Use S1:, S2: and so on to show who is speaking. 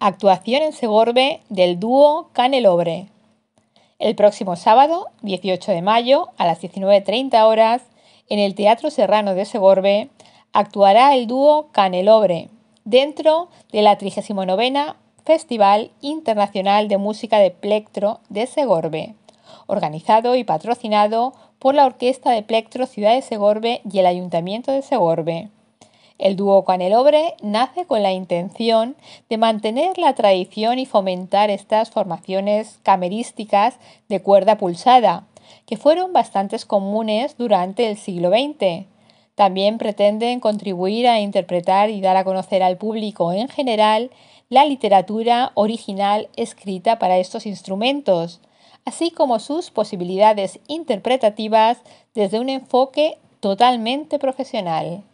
S1: Actuación en Segorbe del dúo Canelobre. El próximo sábado, 18 de mayo, a las 19.30 horas, en el Teatro Serrano de Segorbe, actuará el dúo Canelobre, dentro de la 39 Festival Internacional de Música de Plectro de Segorbe, organizado y patrocinado por la Orquesta de Plectro Ciudad de Segorbe y el Ayuntamiento de Segorbe. El dúo Canelobre nace con la intención de mantener la tradición y fomentar estas formaciones camerísticas de cuerda pulsada, que fueron bastantes comunes durante el siglo XX. También pretenden contribuir a interpretar y dar a conocer al público en general la literatura original escrita para estos instrumentos, así como sus posibilidades interpretativas desde un enfoque totalmente profesional.